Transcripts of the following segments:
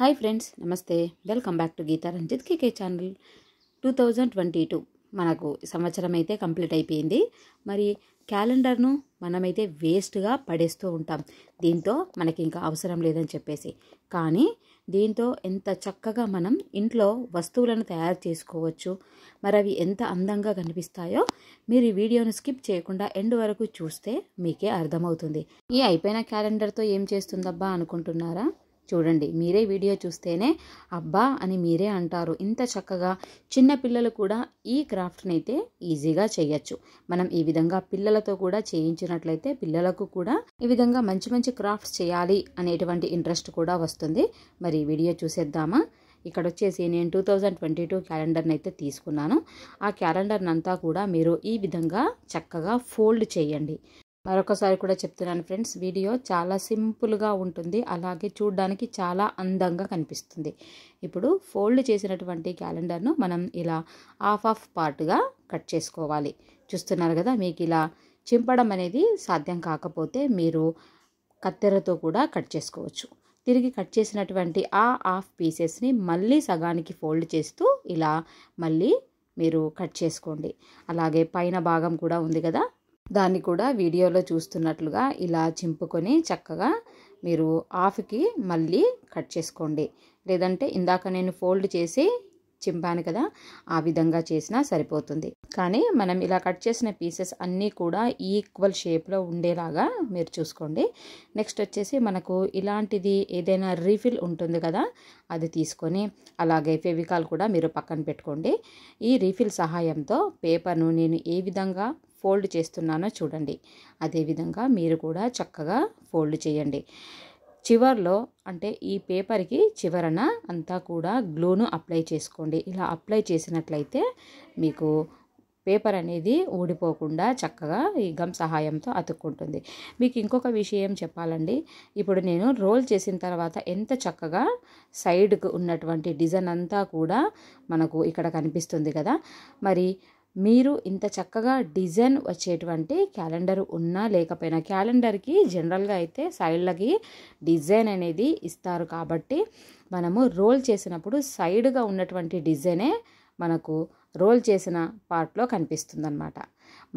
hi friends నమస్తే welcome back to Geeta Ranjith KK channel two thousand twenty two మనకు సంవత్సరం అయితే కంప్లీట్ అయిపోయింది మరి క్యాలెండర్ను మనమైతే వేస్ట్గా పడేస్తూ ఉంటాం దీంతో మనకి ఇంకా అవసరం లేదని చెప్పేసి కానీ దీంతో ఎంత చక్కగా మనం ఇంట్లో వస్తువులను తయారు చేసుకోవచ్చు మరి అవి ఎంత అందంగా కనిపిస్తాయో మీరు ఈ వీడియోను స్కిప్ చేయకుండా ఎండ్ వరకు చూస్తే మీకే అర్థమవుతుంది ఈ అయిపోయిన క్యాలెండర్తో ఏం చేస్తుందబ్బా అనుకుంటున్నారా చూడండి మీరే వీడియో చూస్తేనే అబ్బా అని మీరే అంటారు ఇంత చక్కగా చిన్న పిల్లలు కూడా ఈ క్రాఫ్ట్ని అయితే ఈజీగా చేయొచ్చు మనం ఈ విధంగా పిల్లలతో కూడా చేయించినట్లయితే పిల్లలకు కూడా ఈ విధంగా మంచి మంచి క్రాఫ్ట్స్ చేయాలి అనేటువంటి ఇంట్రెస్ట్ కూడా వస్తుంది మరి వీడియో చూసేద్దామా ఇక్కడ వచ్చేసి నేను టూ థౌజండ్ ట్వంటీ టూ క్యాలెండర్ని అయితే తీసుకున్నాను ఆ క్యాలెండర్ని అంతా కూడా మీరు ఈ విధంగా చక్కగా ఫోల్డ్ చేయండి మరొకసారి కూడా చెప్తున్నాను ఫ్రెండ్స్ వీడియో చాలా సింపుల్గా ఉంటుంది అలాగే చూడడానికి చాలా అందంగా కనిపిస్తుంది ఇప్పుడు ఫోల్డ్ చేసినటువంటి క్యాలెండర్ను మనం ఇలా హాఫ్ ఆఫ్ పార్ట్గా కట్ చేసుకోవాలి చూస్తున్నారు కదా మీకు ఇలా చింపడం అనేది సాధ్యం కాకపోతే మీరు కత్తెరతో కూడా కట్ చేసుకోవచ్చు తిరిగి కట్ చేసినటువంటి ఆ హాఫ్ పీసెస్ని మళ్ళీ సగానికి ఫోల్డ్ చేస్తూ ఇలా మళ్ళీ మీరు కట్ చేసుకోండి అలాగే పైన భాగం కూడా ఉంది కదా దాన్ని కూడా వీడియోలో చూస్తున్నట్లుగా ఇలా చింపుకొని చక్కగా మీరు ఆఫ్కి మళ్ళీ కట్ చేసుకోండి లేదంటే ఇందాక నేను ఫోల్డ్ చేసి చింపాను కదా ఆ విధంగా చేసినా సరిపోతుంది కానీ మనం ఇలా కట్ చేసిన పీసెస్ అన్నీ కూడా ఈక్వల్ షేప్లో ఉండేలాగా మీరు చూసుకోండి నెక్స్ట్ వచ్చేసి మనకు ఇలాంటిది ఏదైనా రీఫిల్ ఉంటుంది కదా అది తీసుకొని అలాగే ఫెవికాల్ కూడా మీరు పక్కన పెట్టుకోండి ఈ రీఫిల్ సహాయంతో పేపర్ను నేను ఏ విధంగా ఫోల్డ్ చేస్తున్నానో చూడండి అదేవిధంగా మీరు కూడా చక్కగా ఫోల్డ్ చేయండి చివర్లో అంటే ఈ పేపర్కి చివరన అంతా కూడా గ్లూను అప్లై చేసుకోండి ఇలా అప్లై చేసినట్లయితే మీకు పేపర్ అనేది ఊడిపోకుండా చక్కగా ఈ గమ్ సహాయంతో అతుక్కుంటుంది మీకు ఇంకొక విషయం చెప్పాలండి ఇప్పుడు నేను రోల్ చేసిన తర్వాత ఎంత చక్కగా సైడ్కు ఉన్నటువంటి డిజైన్ అంతా కూడా మనకు ఇక్కడ కనిపిస్తుంది కదా మరి మీరు ఇంత చక్కగా డిజైన్ వచ్చేటువంటి క్యాలెండర్ ఉన్నా లేకపోయినా క్యాలెండర్కి జనరల్గా అయితే సైడ్లకి డిజైన్ అనేది ఇస్తారు కాబట్టి మనము రోల్ చేసినప్పుడు సైడ్గా ఉన్నటువంటి డిజైనే మనకు రోల్ చేసిన పార్ట్లో కనిపిస్తుందన్నమాట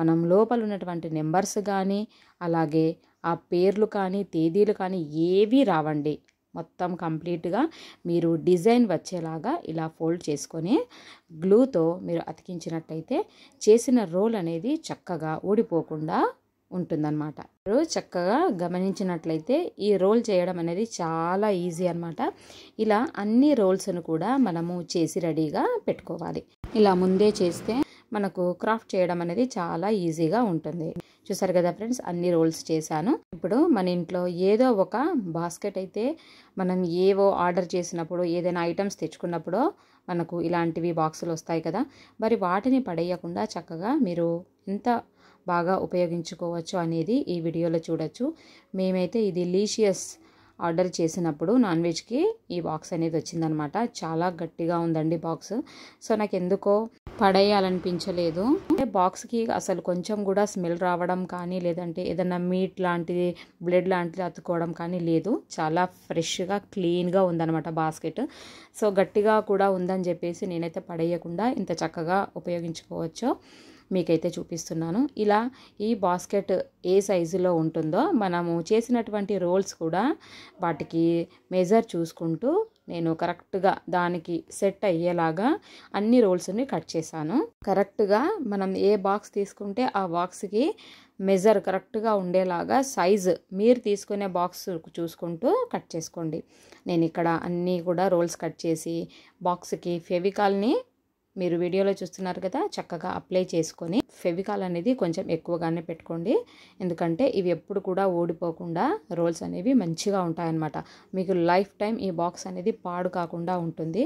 మనం లోపల ఉన్నటువంటి నెంబర్స్ కానీ అలాగే ఆ పేర్లు కానీ తేదీలు కానీ ఏవి రావండి మొత్తం కంప్లీట్గా మీరు డిజైన్ వచ్చేలాగా ఇలా ఫోల్డ్ చేసుకొని గ్లూతో మీరు అతికించినట్టయితే చేసిన రోల్ అనేది చక్కగా ఊడిపోకుండా ఉంటుందన్నమాట చక్కగా గమనించినట్లయితే ఈ రోల్ చేయడం అనేది చాలా ఈజీ అనమాట ఇలా అన్ని రోల్స్ను కూడా మనము చేసి రెడీగా పెట్టుకోవాలి ఇలా ముందే చేస్తే మనకు క్రాఫ్ట్ చేయడం అనేది చాలా ఈజీగా ఉంటుంది చూసారు కదా ఫ్రెండ్స్ అన్ని రోల్స్ చేశాను ఇప్పుడు మన ఇంట్లో ఏదో ఒక బాస్కెట్ అయితే మనం ఏవో ఆర్డర్ చేసినప్పుడు ఏదైనా ఐటమ్స్ తెచ్చుకున్నప్పుడు మనకు ఇలాంటివి బాక్సులు వస్తాయి కదా మరి వాటిని పడేయకుండా చక్కగా మీరు ఎంత బాగా ఉపయోగించుకోవచ్చు అనేది ఈ వీడియోలో చూడొచ్చు మేమైతే ఇది లీషియస్ ఆర్డర్ చేసినప్పుడు నాన్ వెజ్కి ఈ బాక్స్ అనేది వచ్చిందనమాట చాలా గట్టిగా ఉందండి బాక్స్ సో నాకు ఎందుకో పడేయాలనిపించలేదు అంటే బాక్స్కి అసలు కొంచెం కూడా స్మెల్ రావడం కానీ లేదంటే ఏదన్నా మీట్ లాంటిది బ్లడ్ లాంటిది అతుకోవడం కానీ లేదు చాలా ఫ్రెష్గా క్లీన్గా ఉందన్నమాట బాస్కెట్ సో గట్టిగా కూడా ఉందని చెప్పేసి నేనైతే పడేయకుండా ఇంత చక్కగా ఉపయోగించుకోవచ్చు మీకైతే చూపిస్తున్నాను ఇలా ఈ బాస్కెట్ ఏ సైజులో ఉంటుందో మనము చేసినటువంటి రోల్స్ కూడా వాటికి మెజర్ చూసుకుంటూ నేను కరెక్ట్గా దానికి సెట్ అయ్యేలాగా అన్ని రోల్స్ని కట్ చేశాను కరెక్ట్గా మనం ఏ బాక్స్ తీసుకుంటే ఆ బాక్స్కి మెజర్ కరెక్ట్గా ఉండేలాగా సైజ్ మీరు తీసుకునే బాక్స్ చూసుకుంటూ కట్ చేసుకోండి నేను ఇక్కడ అన్నీ కూడా రోల్స్ కట్ చేసి బాక్స్కి ఫెవికాల్ని మీరు వీడియోలో చూస్తున్నారు కదా చక్కగా అప్లై చేసుకొని ఫెవికాల్ అనేది కొంచెం ఎక్కువగానే పెట్టుకోండి ఎందుకంటే ఇవి ఎప్పుడు కూడా ఓడిపోకుండా రోల్స్ అనేవి మంచిగా ఉంటాయన్నమాట మీకు లైఫ్ టైం ఈ బాక్స్ అనేది పాడు కాకుండా ఉంటుంది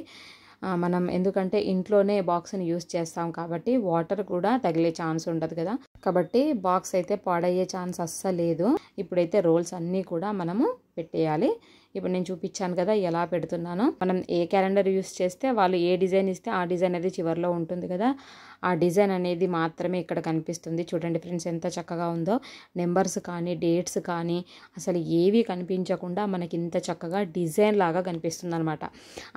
మనం ఎందుకంటే ఇంట్లోనే బాక్స్ని యూస్ చేస్తాం కాబట్టి వాటర్ కూడా తగిలే ఛాన్స్ ఉండదు కదా కాబట్టి బాక్స్ అయితే పాడయ్యే ఛాన్స్ అస్సలు లేదు ఇప్పుడైతే రోల్స్ అన్నీ కూడా మనము పెట్టేయాలి ఇప్పుడు నేను చూపించాను కదా ఎలా పెడుతున్నాను మనం ఏ క్యాలెండర్ యూస్ చేస్తే వాళ్ళు ఏ డిజైన్ ఇస్తే ఆ డిజైన్ అనేది చివరిలో ఉంటుంది కదా ఆ డిజైన్ అనేది మాత్రమే ఇక్కడ కనిపిస్తుంది చూడండి ఫ్రెండ్స్ ఎంత చక్కగా ఉందో నెంబర్స్ కానీ డేట్స్ కానీ అసలు ఏవి కనిపించకుండా మనకి ఇంత చక్కగా డిజైన్ లాగా కనిపిస్తుంది అనమాట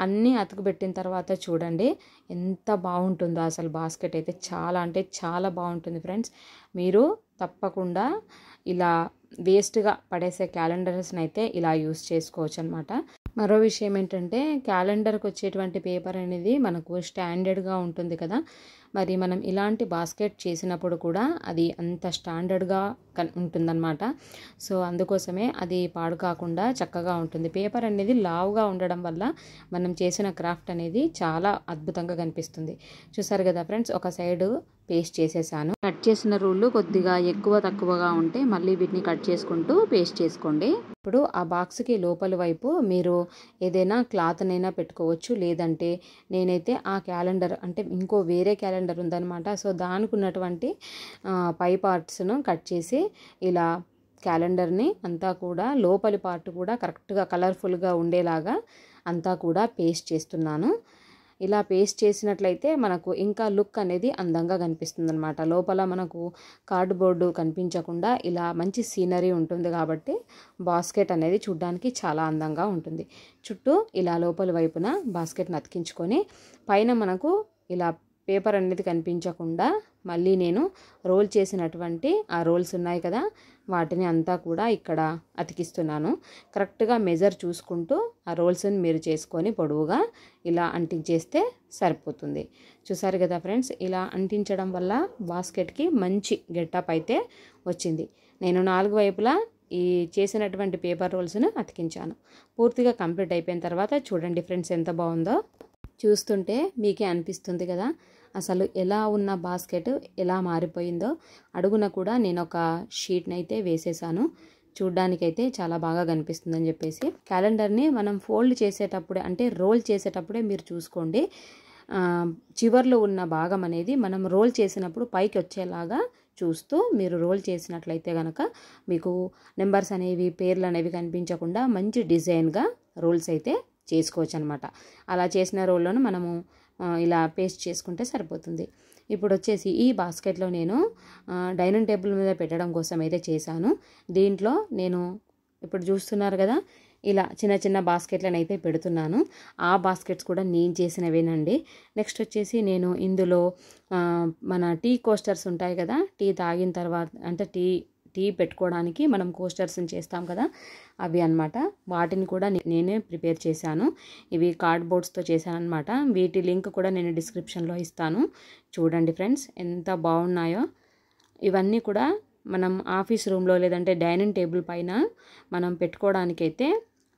అన్నీ అతుకు పెట్టిన తర్వాత చూడండి ఎంత బాగుంటుందో అసలు బాస్కెట్ అయితే చాలా అంటే చాలా బాగుంటుంది ఫ్రెండ్స్ మీరు తప్పకుండా ఇలా వేస్ట్గా పడేసే క్యాలెండర్స్ని అయితే ఇలా యూస్ చేసుకోవచ్చు అనమాట మరో విషయం ఏంటంటే క్యాలెండర్కి వచ్చేటువంటి పేపర్ అనేది మనకు స్టాండర్డ్గా ఉంటుంది కదా మరి మనం ఇలాంటి బాస్కెట్ చేసినప్పుడు కూడా అది అంత స్టాండర్డ్గా కన్ ఉంటుందన్నమాట సో అందుకోసమే అది పాడు కాకుండా చక్కగా ఉంటుంది పేపర్ అనేది లావుగా ఉండడం వల్ల మనం చేసిన క్రాఫ్ట్ అనేది చాలా అద్భుతంగా కనిపిస్తుంది చూసారు కదా ఫ్రెండ్స్ ఒక సైడు పేస్ట్ చేసేసాను కట్ చేసిన రూళ్ళు కొద్దిగా ఎక్కువ తక్కువగా ఉంటే మళ్ళీ వీటిని కట్ చేసుకుంటూ పేస్ట్ చేసుకోండి ఇప్పుడు ఆ బాక్స్కి లోపల వైపు మీరు ఏదైనా క్లాత్నైనా పెట్టుకోవచ్చు లేదంటే నేనైతే ఆ క్యాలెండర్ అంటే ఇంకో వేరే క్యాలెండర్ ఉందనమాట సో దానికి ఉన్నటువంటి పై పార్ట్స్ను కట్ చేసి ఇలా క్యాలెండర్ని అంతా కూడా లోపలి పార్ట్ కూడా కరెక్ట్గా కలర్ఫుల్గా ఉండేలాగా అంతా కూడా పేస్ట్ చేస్తున్నాను ఇలా పేస్ట్ చేసినట్లయితే మనకు ఇంకా లుక్ అనేది అందంగా కనిపిస్తుంది అనమాట లోపల మనకు కార్డ్బోర్డు కనిపించకుండా ఇలా మంచి సీనరీ ఉంటుంది కాబట్టి బాస్కెట్ అనేది చూడ్డానికి చాలా అందంగా ఉంటుంది చుట్టూ ఇలా లోపల వైపున బాస్కెట్ని అతికించుకొని పైన మనకు ఇలా పేపర్ అనేది కనిపించకుండా మళ్ళీ నేను రోల్ చేసినటువంటి ఆ రోల్స్ ఉన్నాయి కదా వాటిని అంతా కూడా ఇక్కడ అతికిస్తున్నాను కరెక్ట్గా మెజర్ చూసుకుంటూ ఆ రోల్స్ని మీరు చేసుకొని పొడవుగా ఇలా అంటించేస్తే సరిపోతుంది చూసారు కదా ఫ్రెండ్స్ ఇలా అంటించడం వల్ల బాస్కెట్కి మంచి గెటప్ అయితే వచ్చింది నేను నాలుగు వైపులా ఈ చేసినటువంటి పేపర్ రోల్స్ను అతికించాను పూర్తిగా కంప్లీట్ అయిపోయిన తర్వాత చూడండి ఫ్రెండ్స్ ఎంత బాగుందో చూస్తుంటే మీకే అనిపిస్తుంది కదా అసలు ఎలా ఉన్న బాస్కెట్ ఎలా మారిపోయిందో అడుగున కూడా నేను ఒక షీట్ని అయితే వేసేసాను చూడ్డానికైతే చాలా బాగా కనిపిస్తుందని చెప్పేసి క్యాలెండర్ని మనం ఫోల్డ్ చేసేటప్పుడే అంటే రోల్ చేసేటప్పుడే మీరు చూసుకోండి చివర్లో ఉన్న భాగం అనేది మనం రోల్ చేసినప్పుడు పైకి వచ్చేలాగా చూస్తూ మీరు రోల్ చేసినట్లయితే కనుక మీకు నెంబర్స్ అనేవి పేర్లు అనేవి కనిపించకుండా మంచి డిజైన్గా రోల్స్ అయితే చేసుకోవచ్చు అనమాట అలా చేసిన రోల్లోనూ మనము ఇలా పేస్ట్ చేసుకుంటే సరిపోతుంది ఇప్పుడు వచ్చేసి ఈ బాస్కెట్లో నేను డైనింగ్ టేబుల్ మీద పెట్టడం కోసం అయితే చేశాను దీంట్లో నేను ఇప్పుడు చూస్తున్నారు కదా ఇలా చిన్న చిన్న బాస్కెట్లను అయితే పెడుతున్నాను ఆ బాస్కెట్స్ కూడా నేను చేసినవేనండి నెక్స్ట్ వచ్చేసి నేను ఇందులో మన టీ కోస్టర్స్ ఉంటాయి కదా టీ తాగిన తర్వాత అంటే టీ టీ పెట్టుకోవడానికి మనం కోస్టర్స్ని చేస్తాం కదా అవి అనమాట వాటిని కూడా నేనే ప్రిపేర్ చేశాను ఇవి కార్డ్బోర్డ్స్తో అనమాట వీటి లింక్ కూడా నేను డిస్క్రిప్షన్లో ఇస్తాను చూడండి ఫ్రెండ్స్ ఎంత బాగున్నాయో ఇవన్నీ కూడా మనం ఆఫీస్ రూమ్లో లేదంటే డైనింగ్ టేబుల్ పైన మనం పెట్టుకోవడానికైతే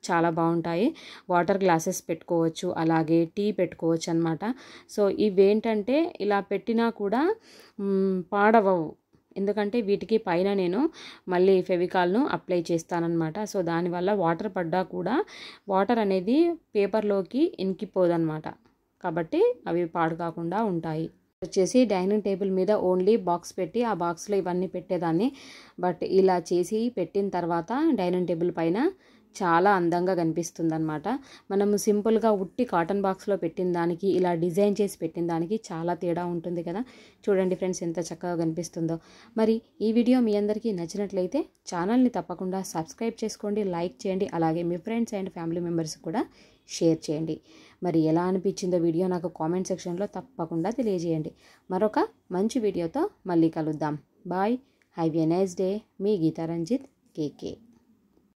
చాలా బాగుంటాయి వాటర్ గ్లాసెస్ పెట్టుకోవచ్చు అలాగే టీ పెట్టుకోవచ్చు అనమాట సో ఇవేంటంటే ఇలా పెట్టినా కూడా పాడవవు ఎందుకంటే వీటికి పైన నేను మళ్ళీ ఫెవికాల్ను అప్లై అనమాట సో దానివల్ల వాటర్ పడ్డా కూడా వాటర్ అనేది పేపర్లోకి ఇనికిపోదనమాట కాబట్టి అవి పాడు కాకుండా ఉంటాయి వచ్చేసి డైనింగ్ టేబుల్ మీద ఓన్లీ బాక్స్ పెట్టి ఆ బాక్స్లో ఇవన్నీ పెట్టేదాన్ని బట్ ఇలా చేసి పెట్టిన తర్వాత డైనింగ్ టేబుల్ పైన చాలా అందంగా కనిపిస్తుంది అనమాట మనము సింపుల్గా ఉట్టి కాటన్ బాక్స్లో పెట్టిన దానికి ఇలా డిజైన్ చేసి పెట్టిన దానికి చాలా తేడా ఉంటుంది కదా చూడండి ఫ్రెండ్స్ ఎంత చక్కగా కనిపిస్తుందో మరి ఈ వీడియో మీ అందరికీ నచ్చినట్లయితే ఛానల్ని తప్పకుండా సబ్స్క్రైబ్ చేసుకోండి లైక్ చేయండి అలాగే మీ ఫ్రెండ్స్ అండ్ ఫ్యామిలీ మెంబర్స్ కూడా షేర్ చేయండి మరి ఎలా అనిపించిందో వీడియో నాకు కామెంట్ సెక్షన్లో తప్పకుండా తెలియజేయండి మరొక మంచి వీడియోతో మళ్ళీ కలుద్దాం bye have a nice day మీ గీతారంజిత్ కేకే